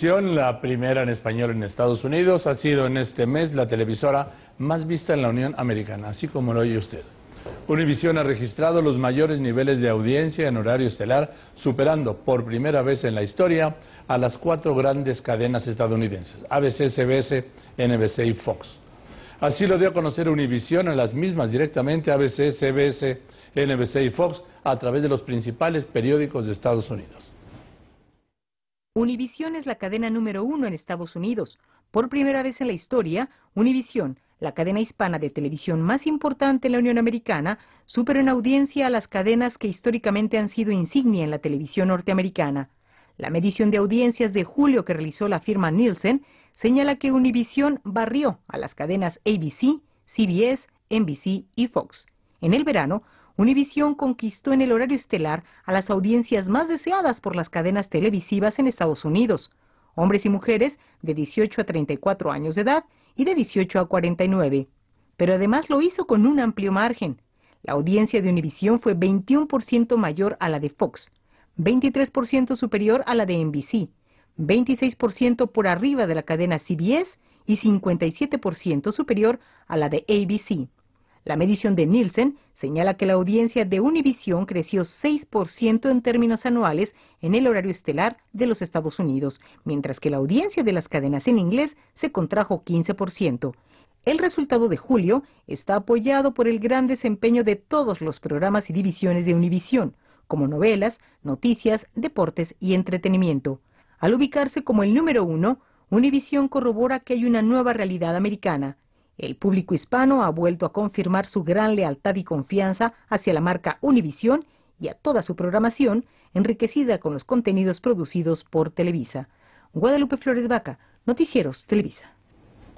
La primera en español en Estados Unidos ha sido en este mes la televisora más vista en la Unión Americana, así como lo oye usted. Univision ha registrado los mayores niveles de audiencia en horario estelar, superando por primera vez en la historia a las cuatro grandes cadenas estadounidenses, ABC, CBS, NBC y Fox. Así lo dio a conocer Univision a las mismas directamente ABC, CBS, NBC y Fox a través de los principales periódicos de Estados Unidos. Univision es la cadena número uno en Estados Unidos. Por primera vez en la historia, Univision, la cadena hispana de televisión más importante en la Unión Americana, superó en audiencia a las cadenas que históricamente han sido insignia en la televisión norteamericana. La medición de audiencias de julio que realizó la firma Nielsen señala que Univision barrió a las cadenas ABC, CBS, NBC y Fox. En el verano, Univision conquistó en el horario estelar a las audiencias más deseadas por las cadenas televisivas en Estados Unidos, hombres y mujeres de 18 a 34 años de edad y de 18 a 49. Pero además lo hizo con un amplio margen. La audiencia de Univision fue 21% mayor a la de Fox, 23% superior a la de NBC, 26% por arriba de la cadena CBS y 57% superior a la de ABC. La medición de Nielsen señala que la audiencia de Univision creció 6% en términos anuales en el horario estelar de los Estados Unidos, mientras que la audiencia de las cadenas en inglés se contrajo 15%. El resultado de julio está apoyado por el gran desempeño de todos los programas y divisiones de Univisión, como novelas, noticias, deportes y entretenimiento. Al ubicarse como el número uno, Univision corrobora que hay una nueva realidad americana, el público hispano ha vuelto a confirmar su gran lealtad y confianza hacia la marca Univisión y a toda su programación, enriquecida con los contenidos producidos por Televisa. Guadalupe Flores Vaca, Noticieros Televisa.